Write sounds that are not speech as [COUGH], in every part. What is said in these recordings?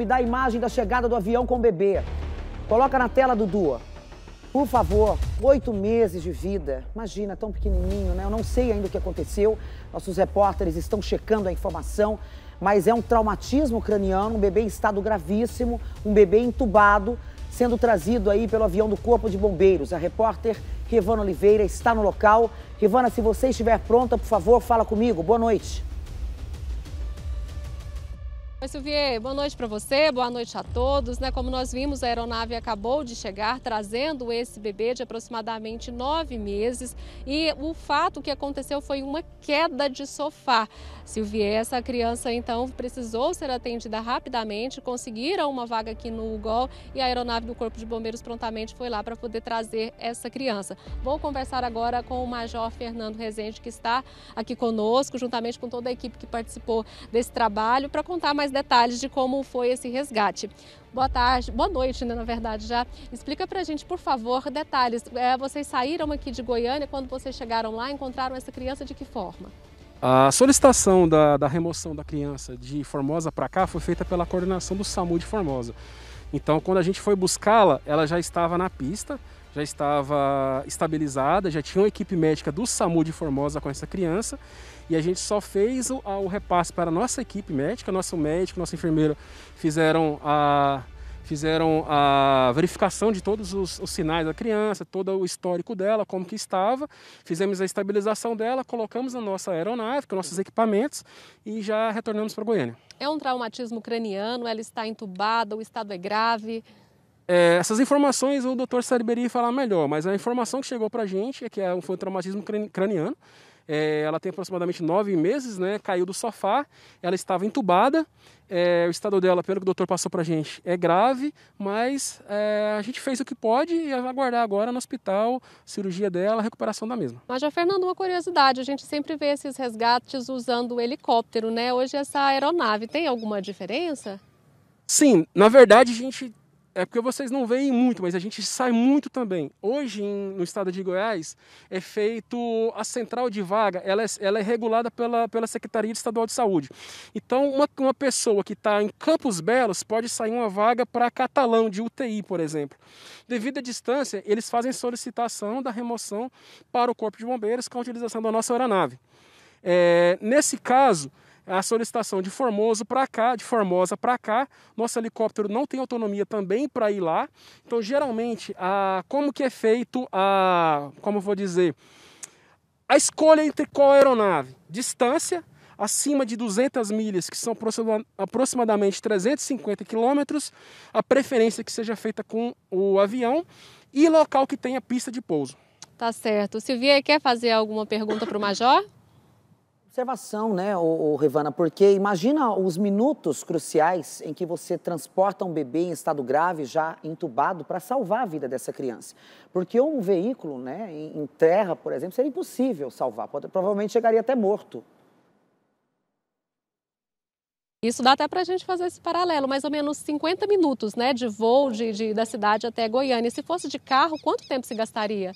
Me dá a imagem da chegada do avião com o bebê. Coloca na tela, Dudu. Por favor, oito meses de vida. Imagina, tão pequenininho, né? Eu não sei ainda o que aconteceu. Nossos repórteres estão checando a informação. Mas é um traumatismo craniano, um bebê em estado gravíssimo, um bebê entubado, sendo trazido aí pelo avião do Corpo de Bombeiros. A repórter Rivana Oliveira está no local. Rivana, se você estiver pronta, por favor, fala comigo. Boa noite. Oi, Silvier, boa noite para você, boa noite a todos. Né? Como nós vimos, a aeronave acabou de chegar trazendo esse bebê de aproximadamente nove meses e o fato que aconteceu foi uma queda de sofá. Silvier, essa criança então precisou ser atendida rapidamente, conseguiram uma vaga aqui no UGOL e a aeronave do Corpo de Bombeiros prontamente foi lá para poder trazer essa criança. Vou conversar agora com o Major Fernando Rezende, que está aqui conosco, juntamente com toda a equipe que participou desse trabalho, para contar mais mais detalhes de como foi esse resgate. Boa tarde, boa noite, né, na verdade, já. Explica pra gente, por favor, detalhes. É, vocês saíram aqui de Goiânia, quando vocês chegaram lá, encontraram essa criança de que forma? A solicitação da, da remoção da criança de Formosa para cá foi feita pela coordenação do SAMU de Formosa. Então, quando a gente foi buscá-la, ela já estava na pista, já estava estabilizada, já tinha uma equipe médica do SAMU de Formosa com essa criança e a gente só fez o, o repasse para a nossa equipe médica, nosso médico, nossa enfermeira fizeram a, fizeram a verificação de todos os, os, sinais da criança, todo o histórico dela, como que estava, fizemos a estabilização dela, colocamos a nossa aeronave, com nossos equipamentos e já retornamos para Goiânia. É um traumatismo craniano, ela está entubada, o estado é grave. É, essas informações o doutor Sariberi falar melhor, mas a informação que chegou para a gente é que é foi um traumatismo craniano. É, ela tem aproximadamente nove meses, né? Caiu do sofá, ela estava entubada. É, o estado dela, pelo que o doutor passou para a gente, é grave, mas é, a gente fez o que pode e aguardar agora no hospital, cirurgia dela, recuperação da mesma. Mas, já Fernando, uma curiosidade: a gente sempre vê esses resgates usando o helicóptero, né? Hoje essa aeronave tem alguma diferença? Sim, na verdade a gente é porque vocês não veem muito, mas a gente sai muito também. Hoje, em, no estado de Goiás, é feito a central de vaga, ela é, ela é regulada pela, pela Secretaria Estadual de Saúde. Então, uma, uma pessoa que está em Campos Belos pode sair uma vaga para Catalão, de UTI, por exemplo. Devido à distância, eles fazem solicitação da remoção para o Corpo de Bombeiros com a utilização da nossa aeronave. É, nesse caso, a solicitação de Formoso para cá, de Formosa para cá. Nosso helicóptero não tem autonomia também para ir lá. Então, geralmente, a, como que é feito a, como vou dizer, a escolha entre qual aeronave? Distância, acima de 200 milhas, que são aproximadamente 350 quilômetros, a preferência é que seja feita com o avião e local que tenha pista de pouso. Tá certo. Silvia, quer fazer alguma pergunta para o Major? observação, né, o, Rivana? Porque imagina os minutos cruciais em que você transporta um bebê em estado grave, já entubado, para salvar a vida dessa criança. Porque um veículo, né, em, terra, por exemplo, seria impossível salvar. provavelmente chegaria até morto. Isso dá até para a gente fazer esse paralelo, mais ou menos 50 minutos né, de voo de, de, da cidade até Goiânia. E se fosse de carro, quanto tempo se gastaria?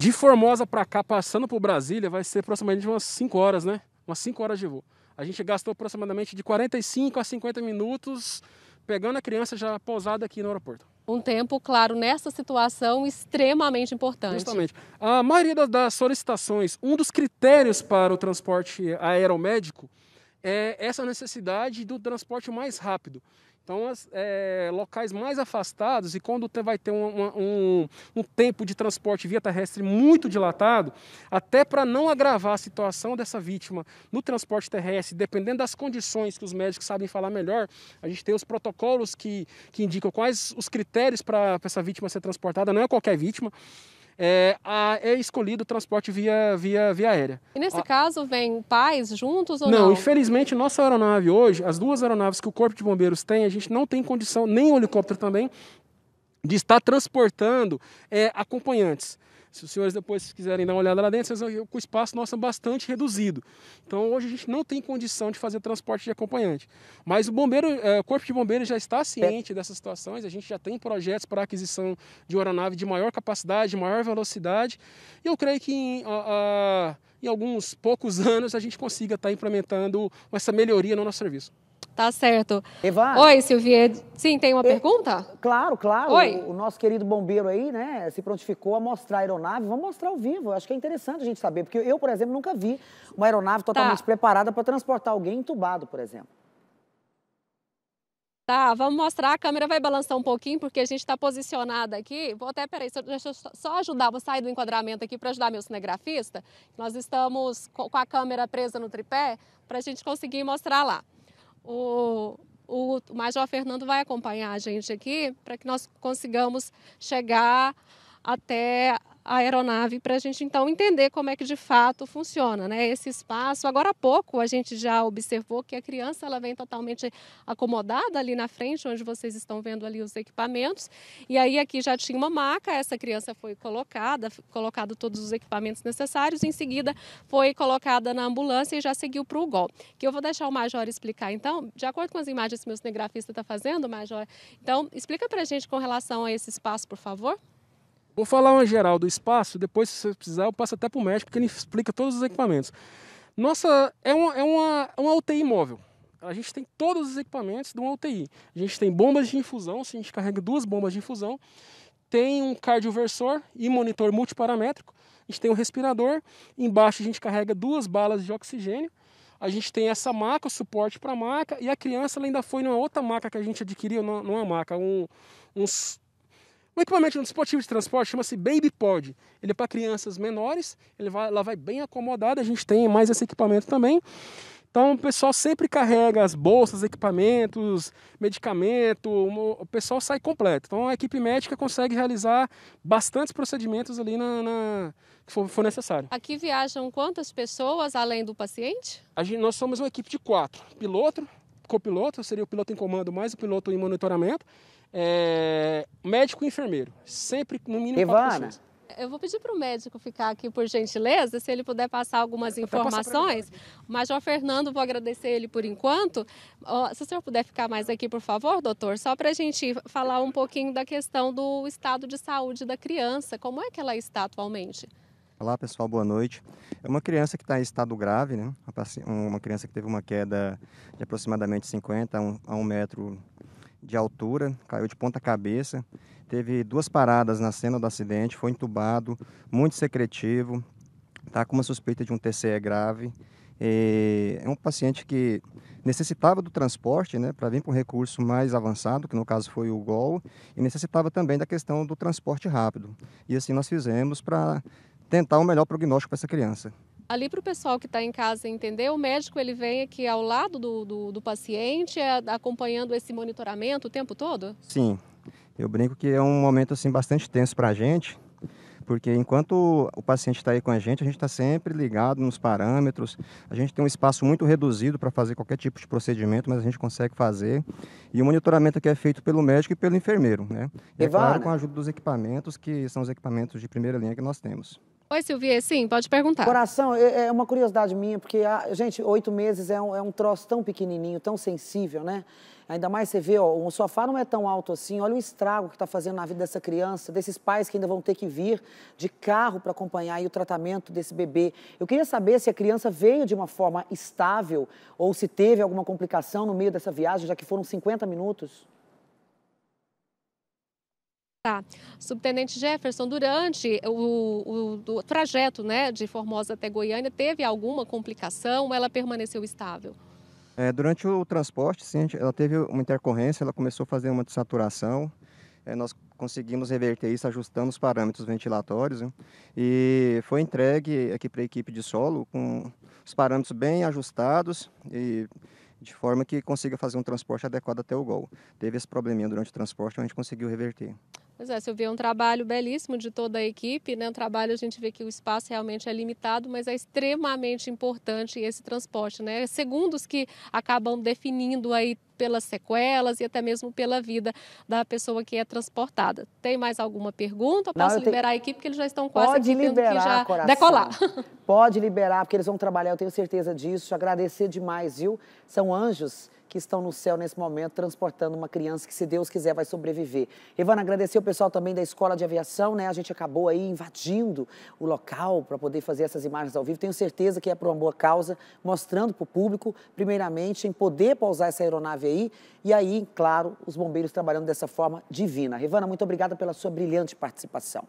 De Formosa para cá, passando por Brasília, vai ser aproximadamente umas 5 horas, né? Umas 5 horas de voo. A gente gastou aproximadamente de 45 a 50 minutos pegando a criança já pousada aqui no aeroporto. Um tempo, claro, nessa situação extremamente importante. Justamente. A maioria das solicitações, um dos critérios para o transporte aeromédico é essa necessidade do transporte mais rápido. Então, as, é, locais mais afastados e quando vai ter um, um, um, tempo de transporte via terrestre muito dilatado, até para não agravar a situação dessa vítima no transporte terrestre, dependendo das condições que os médicos sabem falar melhor, a gente tem os protocolos que, que indicam quais os critérios para essa vítima ser transportada, não é qualquer vítima é, a, é escolhido o transporte via, via, via aérea. E nesse a... caso, vem pais juntos ou não? Não, infelizmente, nossa aeronave hoje, as duas aeronaves que o Corpo de Bombeiros tem, a gente não tem condição, nem o helicóptero também, de estar transportando é, acompanhantes. Se os senhores depois quiserem dar uma olhada lá dentro, vocês vão que o espaço nosso é bastante reduzido. Então hoje a gente não tem condição de fazer transporte de acompanhante. Mas o bombeiro, é, o Corpo de Bombeiros já está ciente dessas situações, a gente já tem projetos para aquisição de aeronave de maior capacidade, maior velocidade. E eu creio que em, a, a, em alguns poucos [LAUGHS] anos a gente consiga estar implementando essa melhoria no nosso serviço. Tá certo. Eva, Oi, Silvia. Sim, tem uma e... É, pergunta? Claro, claro. Oi. O, o, nosso querido bombeiro aí, né, se prontificou a mostrar a aeronave. Vamos mostrar ao vivo. Eu acho que é interessante a gente saber, porque eu, por exemplo, nunca vi uma aeronave tá. totalmente tá. preparada para transportar alguém entubado, por exemplo. Tá, vamos mostrar. A câmera vai balançar um pouquinho, porque a gente está posicionada aqui. Vou até, peraí, deixa eu só ajudar, vou sair do enquadramento aqui para ajudar meu cinegrafista. Nós estamos com a câmera presa no tripé para a gente conseguir mostrar lá o, o, o Major Fernando vai acompanhar a gente aqui para que nós consigamos chegar até a aeronave para a gente então entender como é que de fato funciona, né? Esse espaço. Agora há pouco a gente já observou que a criança ela vem totalmente acomodada ali na frente, onde vocês estão vendo ali os equipamentos. E aí aqui já tinha uma maca, essa criança foi colocada, colocado todos os equipamentos necessários. Em seguida foi colocada na ambulância e já seguiu para o gol. Que eu vou deixar o Major explicar então, de acordo com as imagens que meu cinegrafista está fazendo, Major. Então explica para a gente com relação a esse espaço, por favor. Vou falar uma geral do espaço, depois, se você precisar, eu passo até para o médico, que ele explica todos os equipamentos. Nossa, é uma, é uma, é uma UTI móvel. A gente tem todos os equipamentos de uma UTI. A gente tem bombas de infusão, se a gente carrega duas bombas de infusão, tem um cardioversor e monitor multiparamétrico, a gente tem um respirador, embaixo a gente carrega duas balas de oxigênio, a gente tem essa maca, o suporte para maca, e a criança ainda foi numa outra maca que a gente adquiriu, numa é maca, é um, uns um equipamento esportivo de transporte chama-se Baby Pod. Ele é para crianças menores, ele vai, ela vai bem acomodada, a gente tem mais esse equipamento também. Então o pessoal sempre carrega as bolsas, equipamentos, medicamento, o pessoal sai completo. Então a equipe médica consegue realizar bastantes procedimentos ali na, na que for, for, necessário. Aqui viajam quantas pessoas além do paciente? Gente, nós somos uma equipe de quatro: piloto, copiloto, seria o piloto em comando mais o piloto em monitoramento, é, médico e enfermeiro, sempre no mínimo Evana. Eu vou pedir para o médico ficar aqui, por gentileza, se ele puder passar algumas informações. O Major Fernando, vou agradecer ele por enquanto. Se o senhor puder ficar mais aqui, por favor, doutor, só para a gente falar um pouquinho da questão do estado de saúde da criança. Como é que ela está atualmente? Olá pessoal, boa noite. É uma criança que está em estado grave, né? uma criança que teve uma queda de aproximadamente 50 a 1 um, um metro de altura, caiu de ponta cabeça, teve duas paradas na cena do acidente, foi entubado, muito secretivo, está com uma suspeita de um TCE grave. É um paciente que necessitava do transporte né, para vir para um recurso mais avançado, que no caso foi o GOL, e necessitava também da questão do transporte rápido. E assim nós fizemos para tentar o um melhor prognóstico para essa criança. Ali para o pessoal que está em casa entender, o médico ele vem aqui ao lado do, do, do paciente, é, acompanhando esse monitoramento o tempo todo? Sim. Eu brinco que é um momento assim bastante tenso para a gente, porque enquanto o paciente está aí com a gente, a gente está sempre ligado nos parâmetros, a gente tem um espaço muito reduzido para fazer qualquer tipo de procedimento, mas a gente consegue fazer. E o monitoramento que é feito pelo médico e pelo enfermeiro, né? E é claro, com a ajuda dos equipamentos, que são os equipamentos de primeira linha que nós temos. Oi, Silvia, sim, pode perguntar. Coração, é, é uma curiosidade minha, porque, a, ah, gente, oito meses é um, é um troço tão pequenininho, tão sensível, né? Ainda mais você vê, ó, o sofá não é tão alto assim, olha o estrago que está fazendo na vida dessa criança, desses pais que ainda vão ter que vir de carro para acompanhar o tratamento desse bebê. Eu queria saber se a criança veio de uma forma estável ou se teve alguma complicação no meio dessa viagem, já que foram 50 minutos. Tá. Subtenente Jefferson, durante o, o, o, trajeto né, de Formosa até Goiânia, teve alguma complicação ou ela permaneceu estável? É, durante o transporte, sim, ela teve uma intercorrência, ela começou a fazer uma desaturação. É, nós conseguimos reverter isso ajustando os parâmetros ventilatórios né? e foi entregue aqui para a equipe de solo com os parâmetros bem ajustados e de forma que consiga fazer um transporte adequado até o gol. Teve esse probleminha durante o transporte, mas a gente conseguiu reverter. Pois é, Silvia, é um trabalho belíssimo de toda a equipe, né? Um trabalho, a gente vê que o espaço realmente é limitado, mas é extremamente importante esse transporte, né? Segundos que acabam definindo aí pelas sequelas e até mesmo pela vida da pessoa que é transportada. Tem mais alguma pergunta? Posso Não, liberar tenho... a equipe, porque eles já estão quase Pode liberar, que já coração. decolar. Pode liberar, porque eles vão trabalhar, eu tenho certeza disso. Agradecer demais, viu? São anjos que estão no céu nesse momento, transportando uma criança que, se Deus quiser, vai sobreviver. Ivana, agradecer o pessoal também da Escola de Aviação, né? A gente acabou aí invadindo o local para poder fazer essas imagens ao vivo. Tenho certeza que é por uma boa causa, mostrando para o público, primeiramente, em poder pousar essa aeronave aí. E aí, claro, os bombeiros trabalhando dessa forma divina. Ivana, muito obrigada pela sua brilhante participação.